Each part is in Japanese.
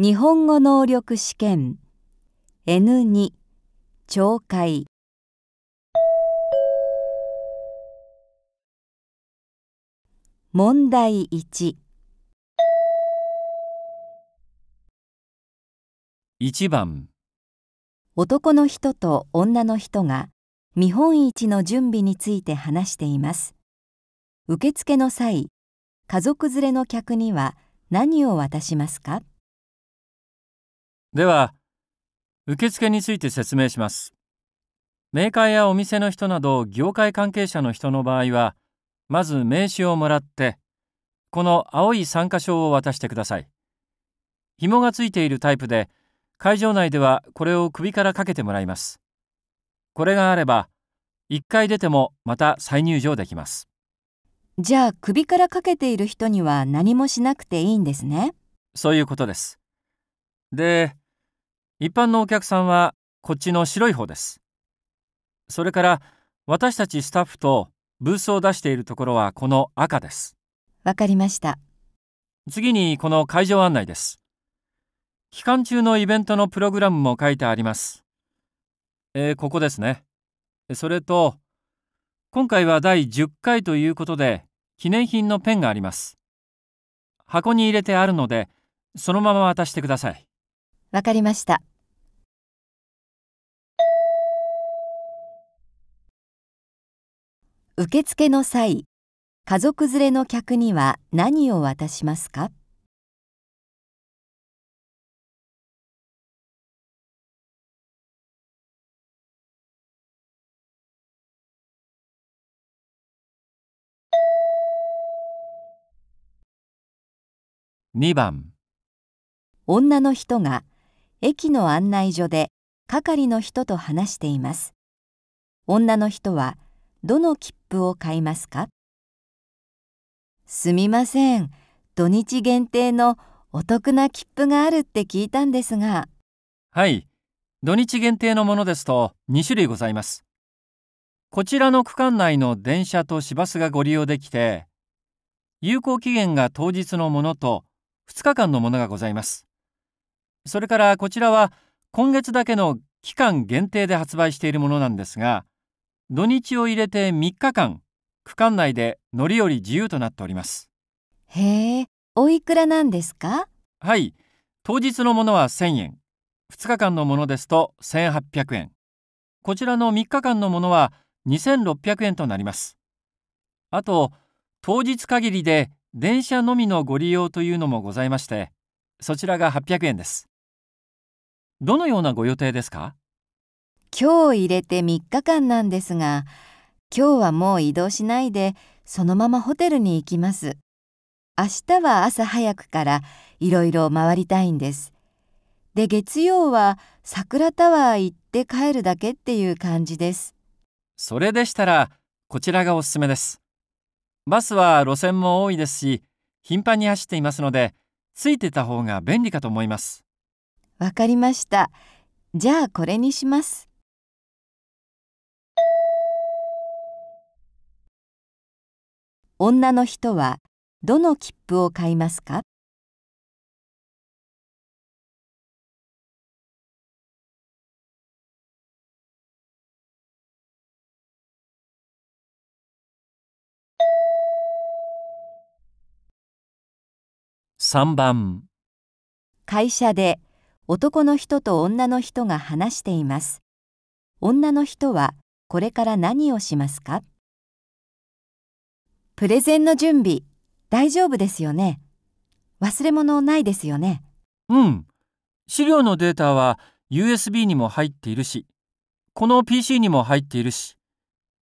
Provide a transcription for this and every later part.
日本語能力試験 N2 懲戒問題1 1番男の人と女の人が見本市の準備について話しています受付の際家族連れの客には何を渡しますかでは受付について説明しますメーカーやお店の人など業界関係者の人の場合はまず名刺をもらってこの青い参加証を渡してください紐がついているタイプで会場内ではこれを首からかけてもらいますこれがあれば1回出てもまた再入場できますじゃあ首からかけている人には何もしなくていいんですねそういうことですで、一般のお客さんはこっちの白い方です。それから私たちスタッフとブースを出しているところはこの赤です。わかりました。次にこの会場案内です。期間中のイベントのプログラムも書いてあります。えー、ここですね。それと、今回は第10回ということで、記念品のペンがあります。箱に入れてあるので、そのまま渡してください。わかりました。受付の際、家族連れの客には何を渡しますか2番女の人が駅の案内所で係の人と話しています女の人はどの切符を買いますかすみません土日限定のお得な切符があるって聞いたんですがはい土日限定のものですと2種類ございますこちらの区間内の電車と市バスがご利用できて有効期限が当日のものと2日間のものがございますそれからこちらは今月だけの期間限定で発売しているものなんですが土日を入れて3日間区間内で乗り降り自由となっておりますへえおいくらなんですかはい当日のものは1000円2日間のものですと1800円こちらの3日間のものは2600円となりますあと当日限りで電車のみのご利用というのもございましてそちらが800円ですどのようなご予定ですか今日入れて3日間なんですが今日はもう移動しないでそのままホテルに行きます明日は朝早くからいろいろ回りたいんですで月曜は桜タワー行って帰るだけっていう感じですそれでしたらこちらがおすすめですバスは路線も多いですし頻繁に走っていますのでついてた方が便利かと思いますわかりました。じゃあこれにします。女の人はどの切符を買いますか3番会社で男の人と女の人が話しています。女の人はこれから何をしますかプレゼンの準備、大丈夫ですよね。忘れ物ないですよね。うん。資料のデータは USB にも入っているし、この PC にも入っているし、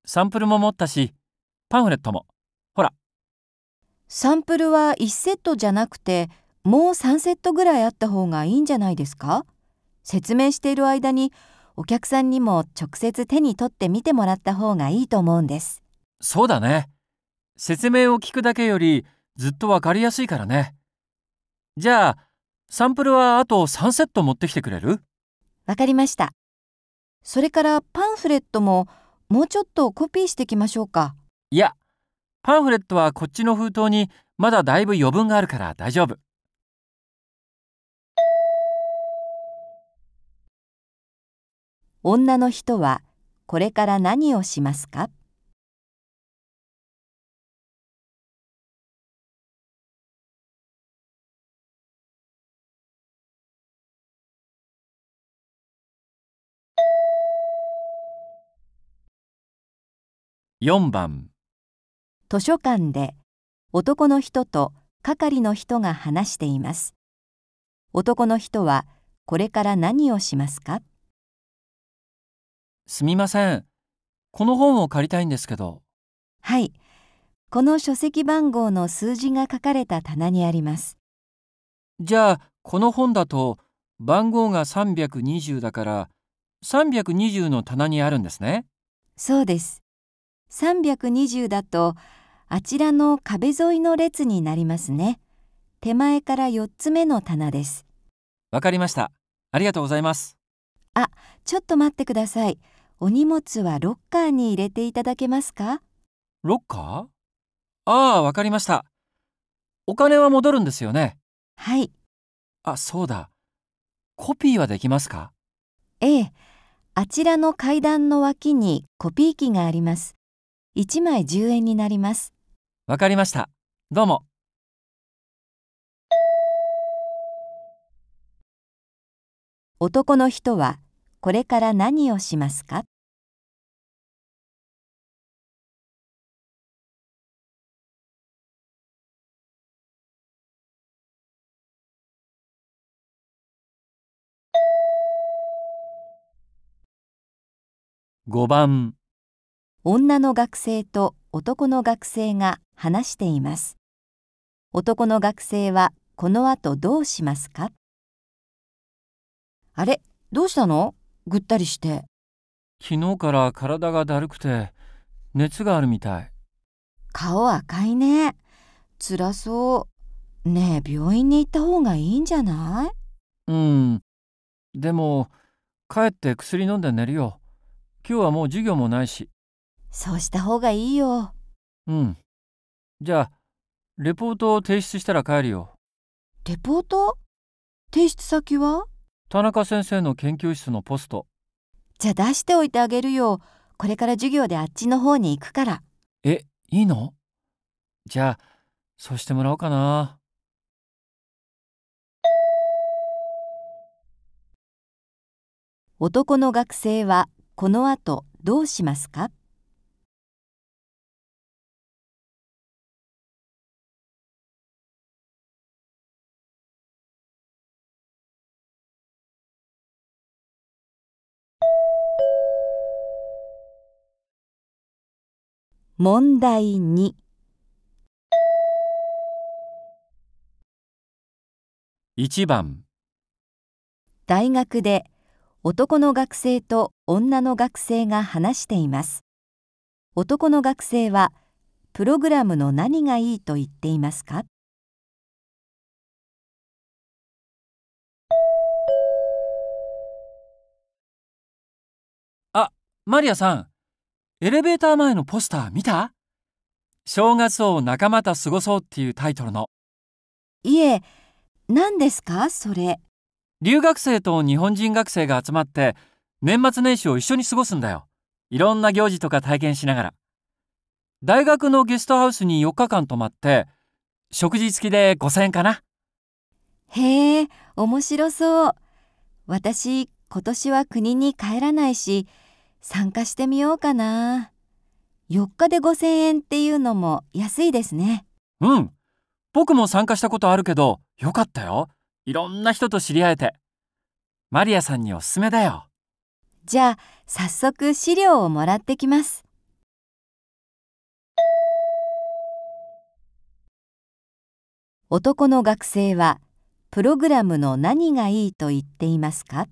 サンプルも持ったし、パンフレットも。ほら。サンプルは1セットじゃなくて、もう3セットぐらいあった方がいいんじゃないですか説明している間にお客さんにも直接手に取って見てもらった方がいいと思うんですそうだね説明を聞くだけよりずっとわかりやすいからねじゃあサンプルはあと3セット持ってきてくれるわかりましたそれからパンフレットももうちょっとコピーしてきましょうかいやパンフレットはこっちの封筒にまだだいぶ余分があるから大丈夫女の人はこれから何をしますか4番図書館で男の人と係の人が話しています男の人はこれから何をしますかすみません。この本を借りたいんですけど。はい。この書籍番号の数字が書かれた棚にあります。じゃあ、この本だと番号が320だから320の棚にあるんですね。そうです。320だとあちらの壁沿いの列になりますね。手前から4つ目の棚です。わかりました。ありがとうございます。あ、ちょっと待ってください。お荷物はロッカーに入れていただけますかロッカーああ、わかりました。お金は戻るんですよね。はい。あ、そうだ。コピーはできますかええ。あちらの階段の脇にコピー機があります。1枚10円になります。わかりました。どうも。男の人はこれから何をしますか5番女の学生と男の学生が話しています男の学生はこの後どうしますかあれどうしたのぐったりして昨日から体がだるくて熱があるみたい顔赤いね辛そうねえ病院に行った方がいいんじゃないうんでも帰って薬飲んで寝るよ今日はもう授業もないしそうした方がいいようんじゃあレポートを提出したら帰るよレポート提出先は田中先生の研究室のポストじゃ出しておいてあげるよこれから授業であっちの方に行くからえいいのじゃあそうしてもらおうかな男の学生はこの後どうしますか問題2一番大学で男の学生と女の学生が話しています男の学生はプログラムの何がいいと言っていますかあ、マリアさんエレベーター前のポスター見た正月を仲間と過ごそうっていうタイトルの。いえ、何ですかそれ。留学生と日本人学生が集まって年末年始を一緒に過ごすんだよ。いろんな行事とか体験しながら。大学のゲストハウスに4日間泊まって、食事付きで5000円かな。へえ、面白そう。私、今年は国に帰らないし、参加してみようかな4日で5000円っていうのも安いですねうん僕も参加したことあるけどよかったよいろんな人と知り合えてマリアさんにおすすめだよじゃあ早速資料をもらってきます男の学生はプログラムの何がいいと言っていますか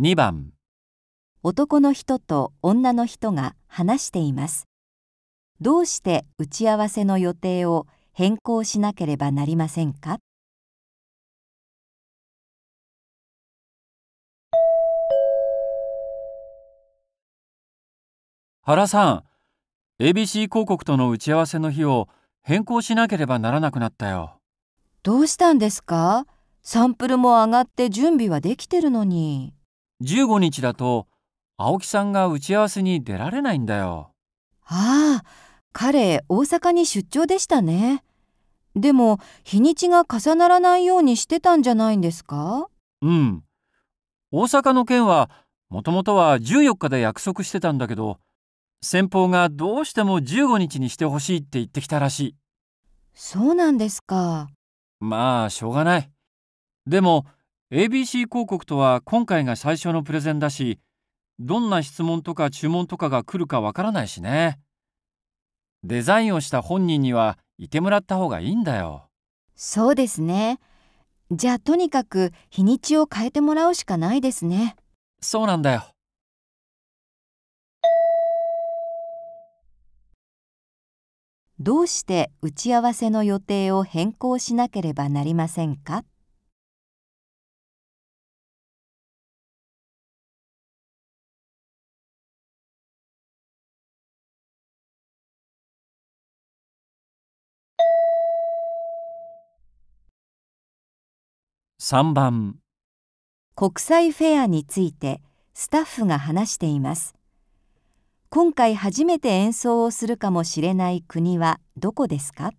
2番男の人と女の人が話していますどうして打ち合わせの予定を変更しなければなりませんか原さん ABC 広告との打ち合わせの日を変更しなければならなくなったよどうしたんですかサンプルも上がって準備はできてるのに15日だと青木さんが打ち合わせに出られないんだよ。ああ、彼大阪に出張でしたね。でも日にちが重ならないようにしてたんじゃないんですかうん。大阪の件はもともとは14日で約束してたんだけど、先方がどうしても15日にしてほしいって言ってきたらしい。そうなんですか。まあ、しょうがない。でも、ABC 広告とは今回が最初のプレゼンだし、どんな質問とか注文とかが来るかわからないしね。デザインをした本人にはいてもらった方がいいんだよ。そうですね。じゃあとにかく日にちを変えてもらうしかないですね。そうなんだよ。どうして打ち合わせの予定を変更しなければなりませんか3番国際フェアについてスタッフが話しています今回初めて演奏をするかもしれない国はどこですか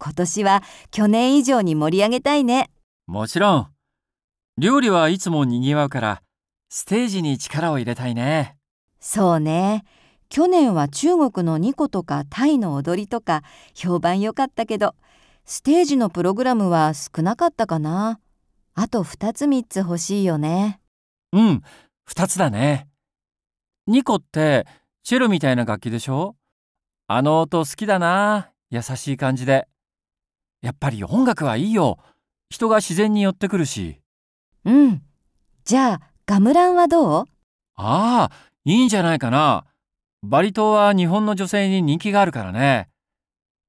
今年は去年以上に盛り上げたいねもちろん料理はいつも賑わうからステージに力を入れたいねそうね去年は中国のニコとかタイの踊りとか評判良かったけどステージのプログラムは少なかったかなあと2つ3つ欲しいよねうん2つだねニコってチェロみたいな楽器でしょあの音好きだな優しい感じでやっぱり音楽はいいよ人が自然に寄ってくるしうんじゃあガムランはどうああいいんじゃないかなバリ島は日本の女性に人気があるからね。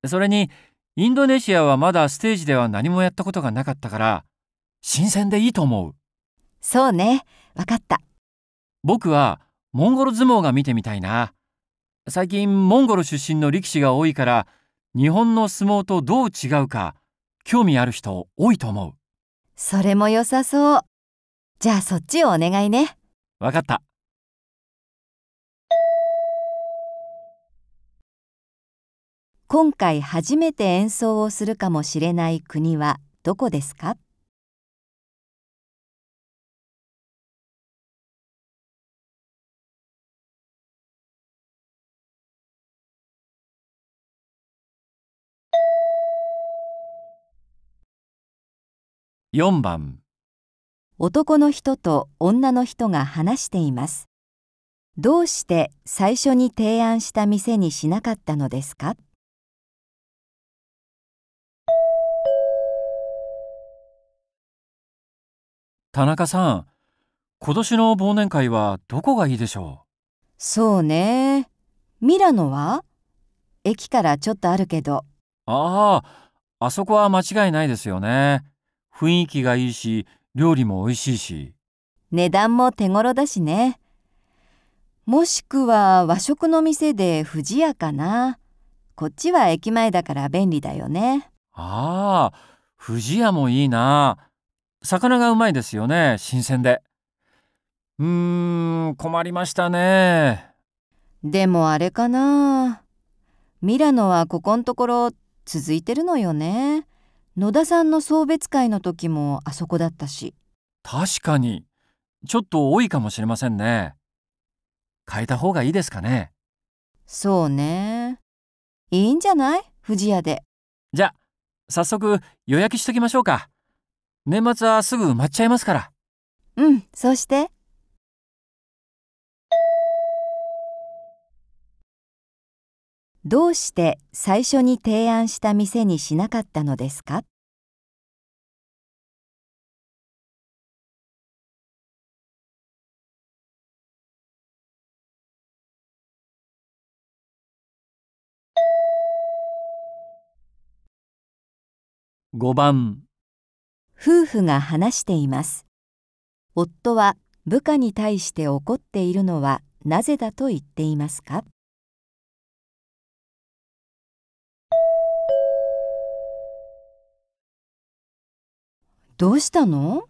それに、インドネシアはまだステージでは何もやったことがなかったから、新鮮でいいと思う。そうね、わかった。僕は、モンゴル相撲が見てみたいな。最近、モンゴル出身の力士が多いから、日本の相撲とどう違うか、興味ある人多いと思う。それも良さそう。じゃあそっちをお願いね。わかった。今回初めて演奏をするかもしれない国はどこですか4番男の人と女の人が話していますどうして最初に提案した店にしなかったのですか田中さん今年の忘年会はどこがいいでしょうそうねミラノは駅からちょっとあるけどあああそこは間違いないですよね雰囲気がいいし料理も美味しいし値段も手頃だしねもしくは和食の店で不二家かなこっちは駅前だから便利だよねああ不二家もいいな魚がうまいですよね新鮮でうーん困りましたねでもあれかなミラノはここんところ続いてるのよね野田さんの送別会の時もあそこだったし確かにちょっと多いかもしれませんね変えた方がいいですかねそうねいいんじゃない富士屋でじゃあ早速予約しときましょうか年末はすぐ埋まっちゃいますから。うん、そうして。どうして最初に提案した店にしなかったのですか5番夫婦が話しています夫は部下に対して怒っているのはなぜだと言っていますかどうしたの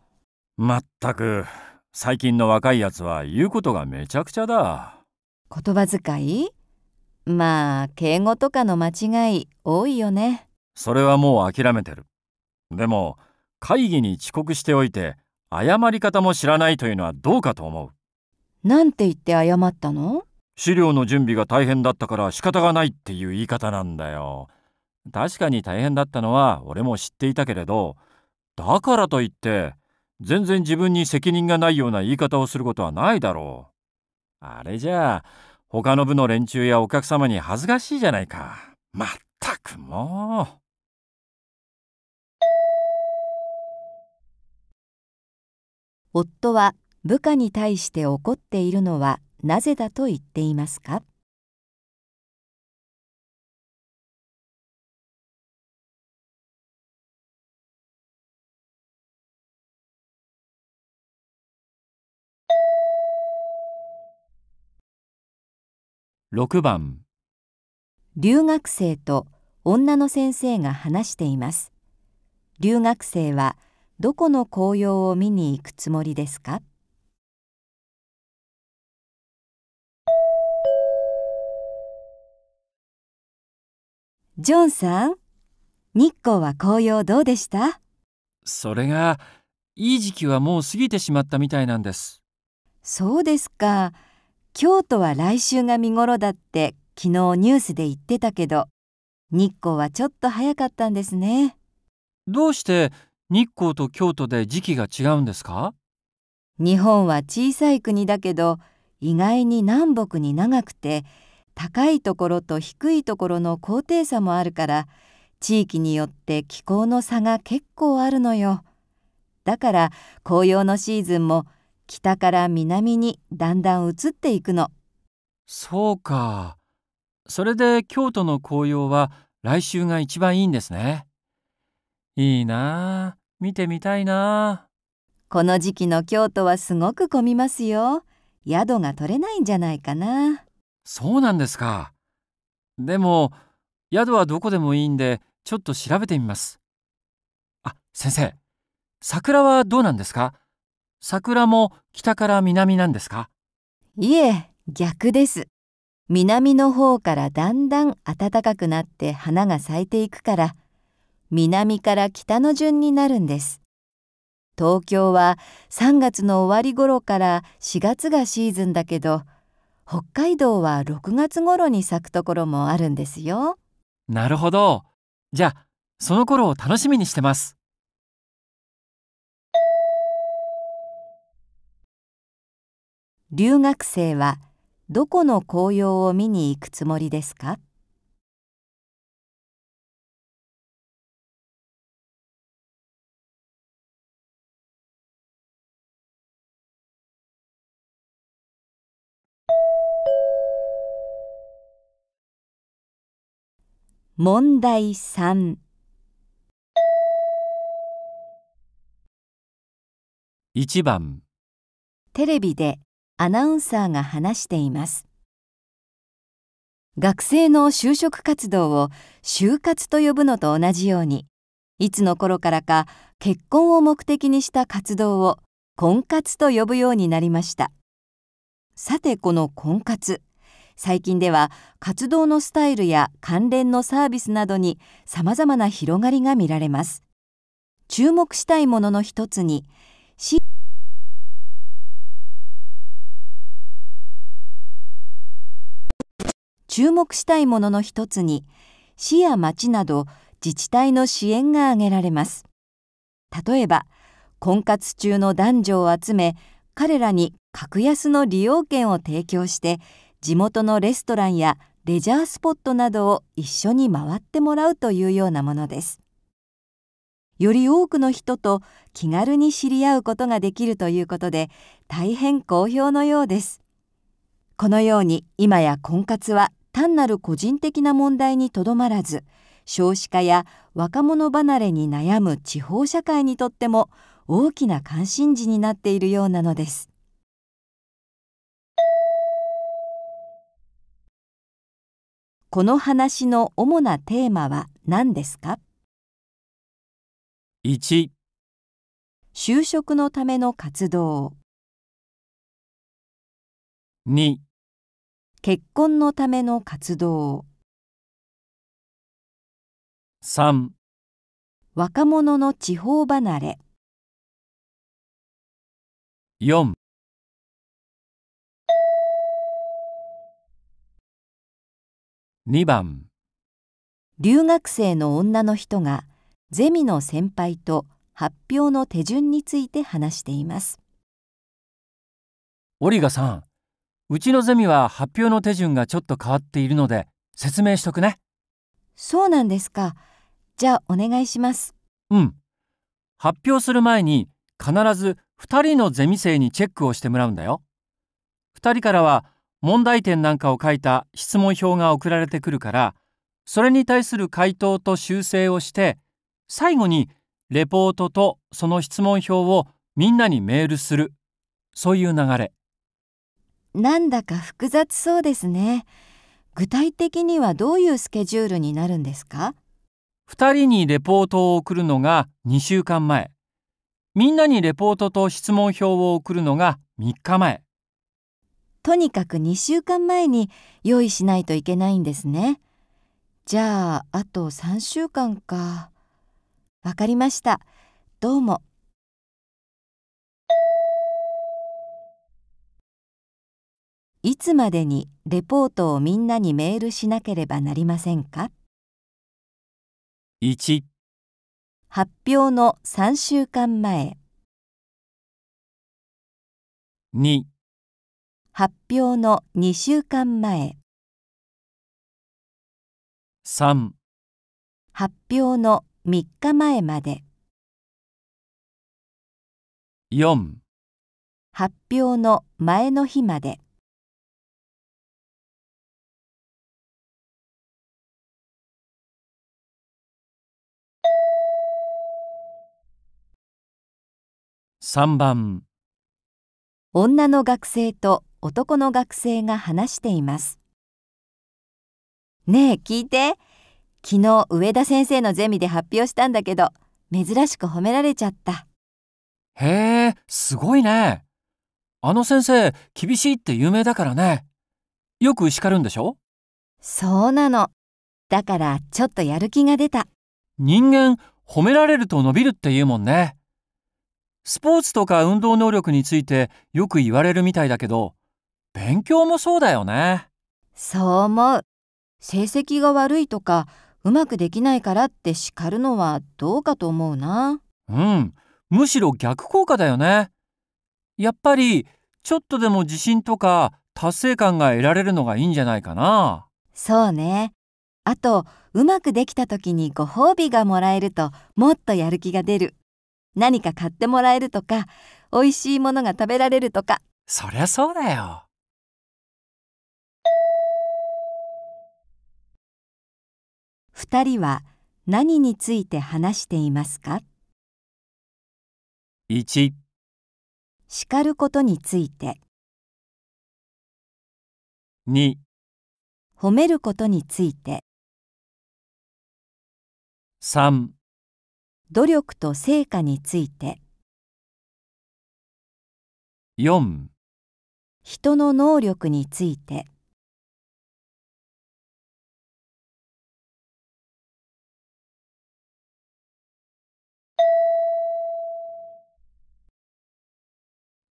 まったく最近の若いやつは言うことがめちゃくちゃだ言葉遣いまあ敬語とかの間違い多いよねそれはもう諦めてるでも会議に遅刻しておいて謝り方も知らないというのはどうかと思う。なんて言って謝ったの資料の準備が大変だったから仕方がないっていう言い方なんだよ。確かに大変だったのは俺も知っていたけれど、だからといって全然自分に責任がないような言い方をすることはないだろう。あれじゃあ他の部の連中やお客様に恥ずかしいじゃないか。まったくもう。夫は部下に対して怒っているのはなぜだと言っていますか6番留学生と女の先生が話しています留学生は「どこの紅葉を見に行くつもりですかジョンさん、日光は紅葉どうでしたそれが、いい時期はもう過ぎてしまったみたいなんです。そうですか。京都は来週が見頃だって昨日ニュースで言ってたけど、日光はちょっと早かったんですね。どうして日光と京都で時期が違うんですか日本は小さい国だけど意外に南北に長くて高いところと低いところの高低差もあるから地域によって気候の差が結構あるのよ。だから紅葉のシーズンも北から南にだんだん移っていくの。そうか。それで京都の紅葉は来週が一番いいんですね。いいなあ。見てみたいなこの時期の京都はすごく混みますよ宿が取れないんじゃないかなそうなんですかでも宿はどこでもいいんでちょっと調べてみますあ先生桜はどうなんですか桜も北から南なんですかいえ逆です南の方からだんだん暖かくなって花が咲いていくから南から北の順になるんです東京は3月の終わり頃から4月がシーズンだけど北海道は6月頃に咲くところもあるんですよなるほどじゃあその頃を楽しみにしてます留学生はどこの紅葉を見に行くつもりですか問題3 1番テレビでアナウンサーが話しています学生の就職活動を就活と呼ぶのと同じようにいつの頃からか結婚を目的にした活動を婚活と呼ぶようになりましたさてこの婚活最近では活動のスタイルや関連のサービスなどに様々な広がりが見られます。注目したいものの一つに、注目したいものの一つに、市や町など自治体の支援が挙げられます。例えば、婚活中の男女を集め、彼らに格安の利用券を提供して地元のレストランやレジャースポットなどを一緒に回ってもらうというようなものです。より多くの人と気軽に知り合うことができるということで大変好評のようです。このように今や婚活は単なる個人的な問題にとどまらず少子化や若者離れに悩む地方社会にとっても大きな関心事になっているようなのです。この話の主なテーマは何ですか 1, 1就職のための活動 2, 2結婚のための活動3若者の地方離れ4 2番留学生の女の人がゼミの先輩と発表の手順について話していますオリガさんうちのゼミは発表の手順がちょっと変わっているので説明しとくねそうなんですかじゃあお願いしますうん発表する前に必ず2人のゼミ生にチェックをしてもらうんだよ2人からは問題点なんかを書いた質問票が送られてくるからそれに対する回答と修正をして最後にレポートとその質問票をみんなにメールするそういう流れなんだか複雑そうですね具体的にはどういうスケジュールになるんですか2人にレポートを送るのが2週間前みんなにレポートと質問票を送るのが3日前とにかく2週間前に用意しないといけないんですね。じゃああと3週間か。わかりました。どうも。いつまでにレポートをみんなにメールしなければなりませんか発表の3週間前 2, 2発表の2週間前3発表の3日前まで4発表の前の日まで3番女の学生と男の学生が話していますねえ聞いて昨日上田先生のゼミで発表したんだけど珍しく褒められちゃったへえすごいねあの先生厳しいって有名だからねよく叱るんでしょそうなのだからちょっとやる気が出た人間褒められると伸びるって言うもんねスポーツとか運動能力についてよく言われるみたいだけど勉強もそうだよねそう思う成績が悪いとかうまくできないからって叱るのはどうかと思うなうんむしろ逆効果だよねやっぱりちょっとでも自信とか達成感が得られるのがいいんじゃないかなそうねあとうまくできた時にご褒美がもらえるともっとやる気が出る何か買ってもらえるとか美味しいものが食べられるとかそりゃそうだよ2人は何について話していますか ?1 叱ることについて2褒めることについて3努力と成果について4人の能力について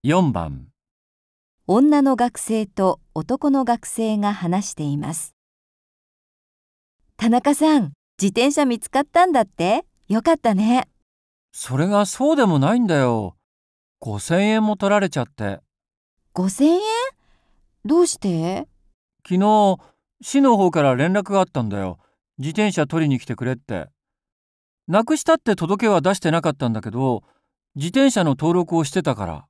4番女の学生と男の学生が話しています田中さん自転車見つかったんだってよかったねそれがそうでもないんだよ5000円も取られちゃって5000円どうして昨日市の方から連絡があったんだよ自転車取りに来てくれってなくしたって届けは出してなかったんだけど自転車の登録をしてたから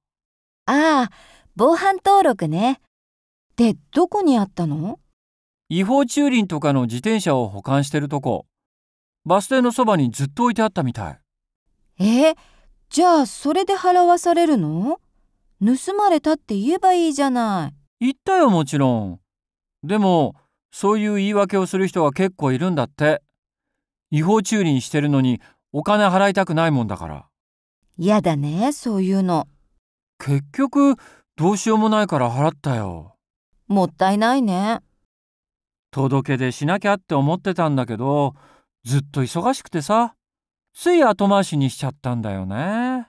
ああ、防犯登録ね。で、どこにあったの違法駐輪とかの自転車を保管してるとこ。バス停のそばにずっと置いてあったみたい。えじゃあそれで払わされるの盗まれたって言えばいいじゃない。言ったよもちろん。でも、そういう言い訳をする人は結構いるんだって。違法駐輪してるのにお金払いたくないもんだから。嫌だね、そういうの。結局どうしようもないから払ったよもったいないね届け出しなきゃって思ってたんだけどずっと忙しくてさつい後回しにしちゃったんだよね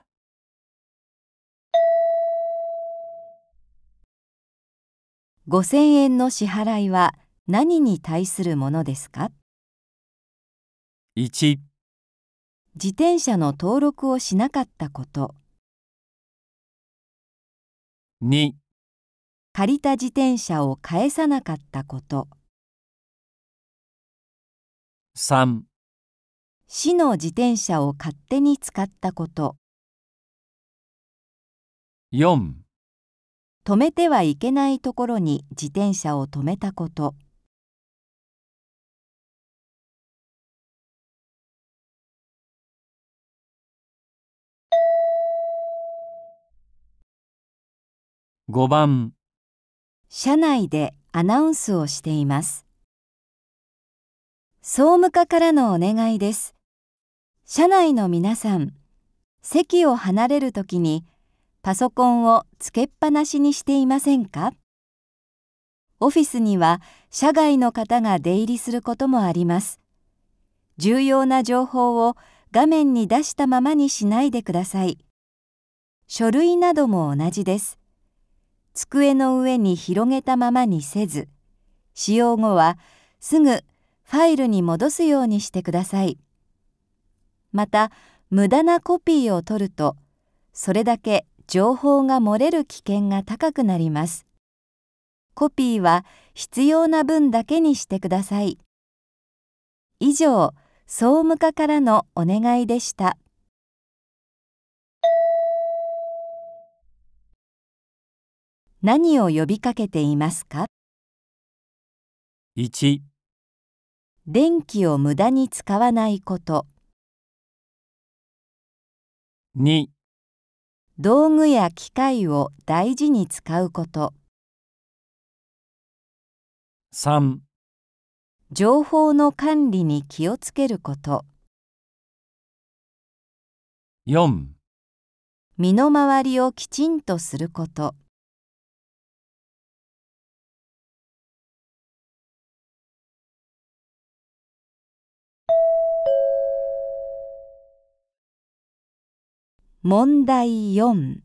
5000円の支払いは何に対するものですか1自転車の登録をしなかったこと2借りた自転車を返さなかったこと3市の自転車を勝手に使ったこと4止めてはいけないところに自転車を止めたこと5番車内でアナウンスをしています総務課からのお願いです社内の皆さん席を離れるときにパソコンをつけっぱなしにしていませんかオフィスには社外の方が出入りすることもあります重要な情報を画面に出したままにしないでください書類なども同じです机の上に広げたままにせず使用後はすぐファイルに戻すようにしてくださいまた無駄なコピーを取るとそれだけ情報が漏れる危険が高くなりますコピーは必要な分だけにしてください以上総務課からのお願いでした何を呼びかけていますか 1, 電気を無駄に使わないこと2道具や機械を大事に使うこと3情報の管理に気をつけること4身の回りをきちんとすること問題4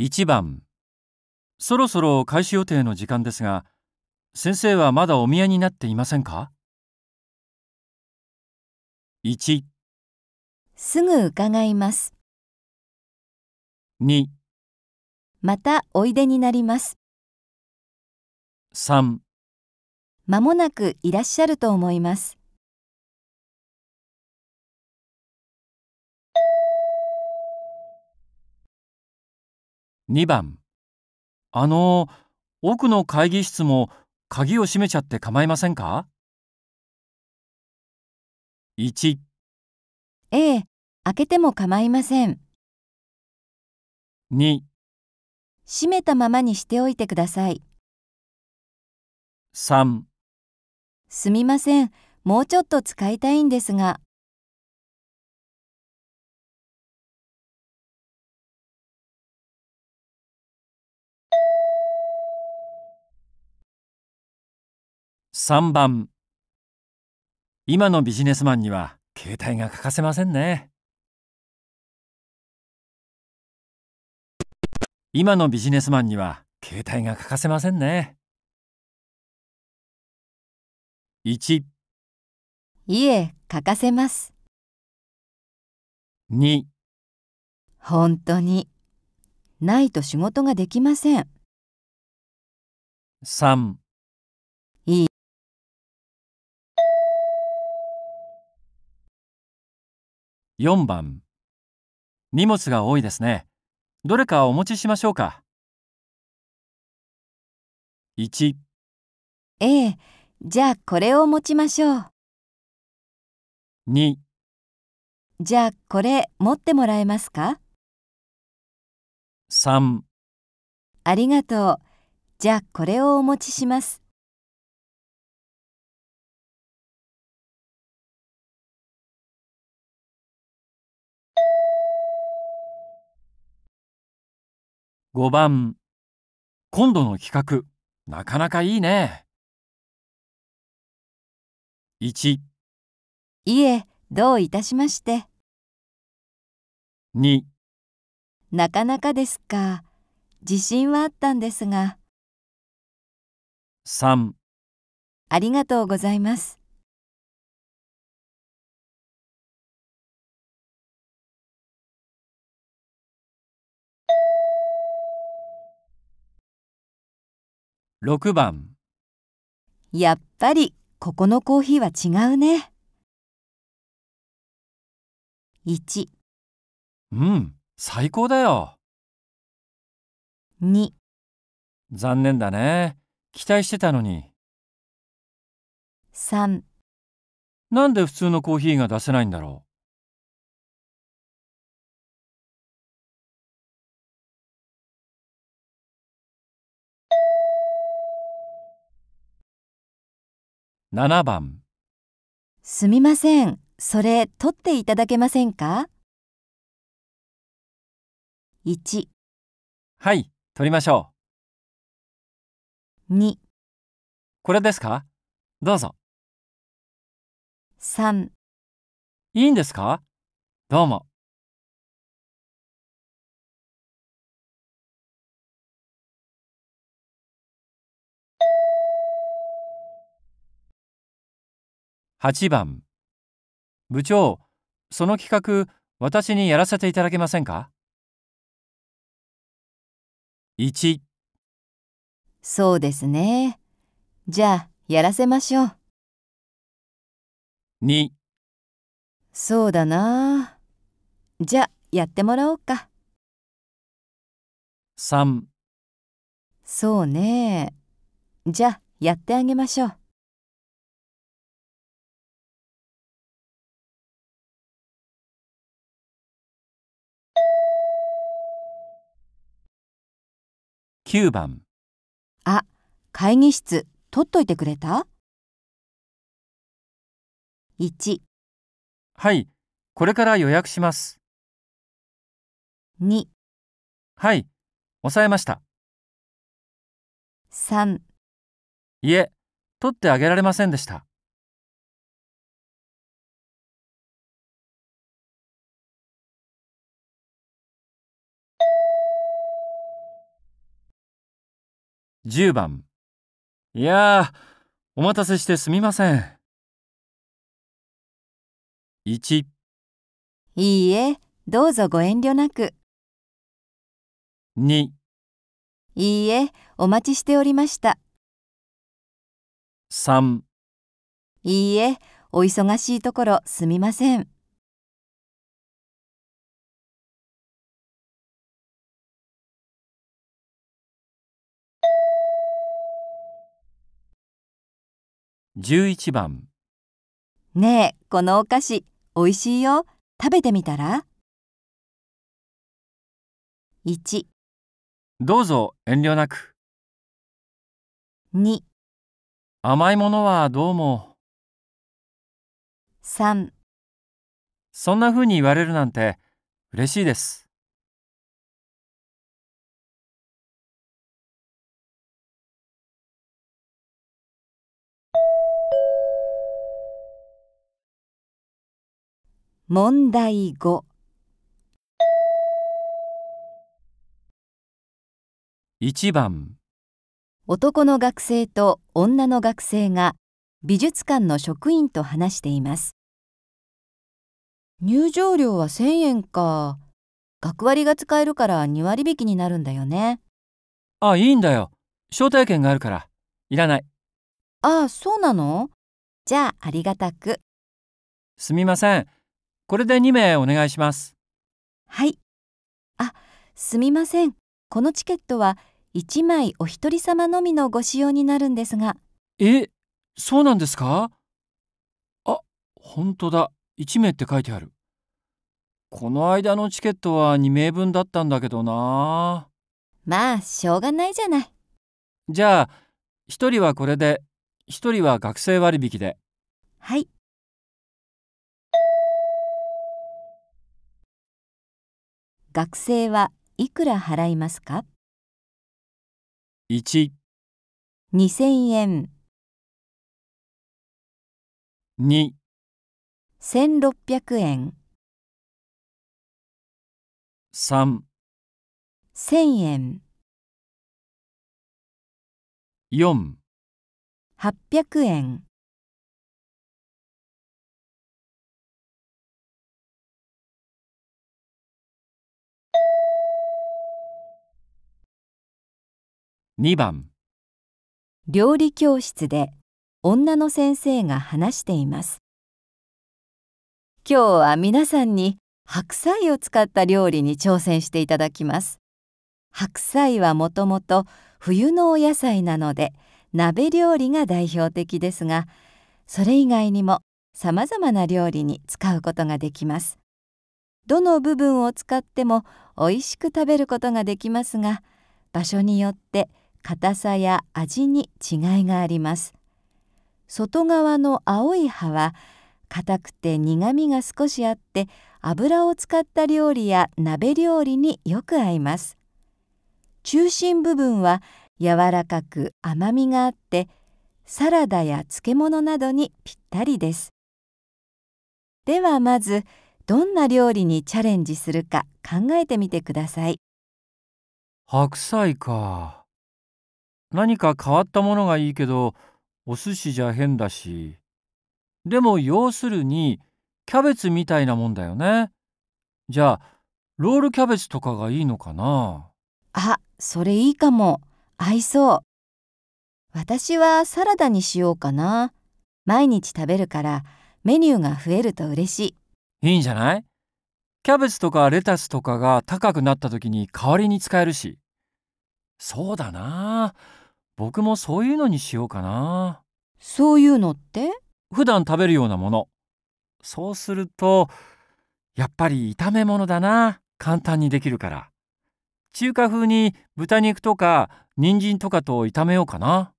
1番そろそろ開始予定の時間ですが先生はまだお見えになっていませんか 1, すぐ伺います2またおいでになります3まもなくいらっしゃると思います2番あの奥の会議室も鍵を閉めちゃって構いませんか ?1 ええ、開けても構いません。2閉めたままにしておいてください。3すみません、もうちょっと使いたいんですが。3番今のビジネスマンには携帯が欠かせませんね今のビジネスマンには携帯が欠かせませんね1いえ欠かせます2本当にないと仕事ができません3 4番荷物が多いですね。どれかお持ちしましょうか。1ええ、じゃあこれを持ちましょう。2じゃあこれ持ってもらえますか3ありがとう。じゃあこれをお持ちします。5番今度の企画なかなかいいね 1, 1いえどういたしまして2なかなかですか自信はあったんですが3ありがとうございます6番やっぱりここのコーヒーは違うね1うん最高だよ2残念だね期待してたのに3なんで普通のコーヒーが出せないんだろう7番すみません、それ取っていただけませんか ?1、はい、取りましょ2、う。これですかどうぞ。3いいんですかどうも。8番部長その企画私にやらせていただけませんか ?1 そうですねじゃあやらせましょう2そうだなじゃあやってもらおうか3そうねじゃあやってあげましょう9番あ、会議室取っといてくれた ?1、はい、これから予約します。2、はい、抑えました。3いえ、取ってあげられませんでした。10番いやーお待たせしてすみません1いいえどうぞご遠慮なく2いいえお待ちしておりました3いいえお忙しいところすみません。11番ねえこのお菓子おいしいよ食べてみたら1どうぞ遠慮なく2甘いものはどうも3そんな風に言われるなんて嬉しいです問題5一番男の学生と女の学生が美術館の職員と話しています入場料は1000円か学割が使えるから2割引きになるんだよねあいいんだよ招待券があるからいらないあそうなのじゃあありがたくすみませんこれで2名お願いしますはいあすみませんこのチケットは1枚お一人様のみのご使用になるんですがえそうなんですかあ本当だ1名って書いてあるこの間のチケットは2名分だったんだけどなまあしょうがないじゃないじゃあ1人はこれで1人は学生割引ではい学生はいくら払いますか ?1、2000円、2、1600円、3、1000円、4 800円。2番料理教室で女の先生が話しています今日は皆さんに白菜を使った料理に挑戦していただきます白菜はもともと冬のお野菜なので鍋料理が代表的ですがそれ以外にも様々な料理に使うことができますどの部分を使っても美味しく食べることができますが場所によって硬さや味に違いがあります外側の青い葉は硬くて苦味が少しあって油を使った料理や鍋料理によく合います中心部分は柔らかく甘みがあってサラダや漬物などにぴったりですではまずどんな料理にチャレンジするか考えてみてください白菜か。何か変わったものがいいけどお寿司じゃ変だしでも要するにキャベツみたいなもんだよねじゃあロールキャベツとかがいいのかなあそれいいかも合いそう私はサラダにしようかな毎日食べるからメニューが増えると嬉しいいいんじゃないキャベツとかレタスとかが高くなった時に代わりに使えるしそうだなあ僕もそういうのにしようかなそういうのって普段食べるようなものそうするとやっぱり炒め物だな簡単にできるから中華風に豚肉とか人参とかと炒めようかな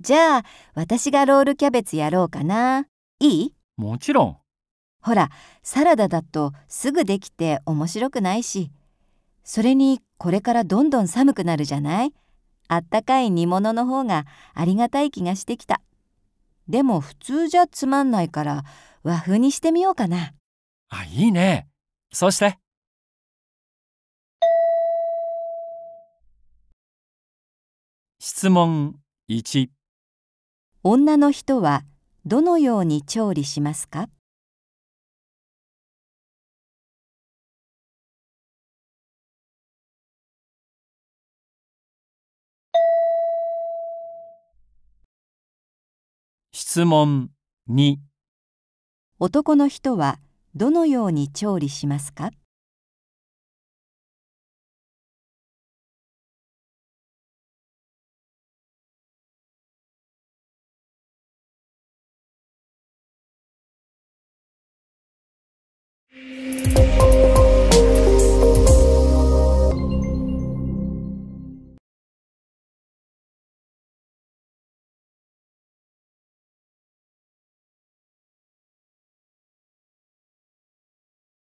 じゃあ私がロールキャベツやろうかないいもちろんほらサラダだとすぐできて面白くないしそれにこれからどんどん寒くなるじゃないあったかい煮物の方がありがたい気がしてきたでも普通じゃつまんないから和風にしてみようかなあいいねそうして質問1女の人はどのように調理しますか質問2男の人はどのように調理しますか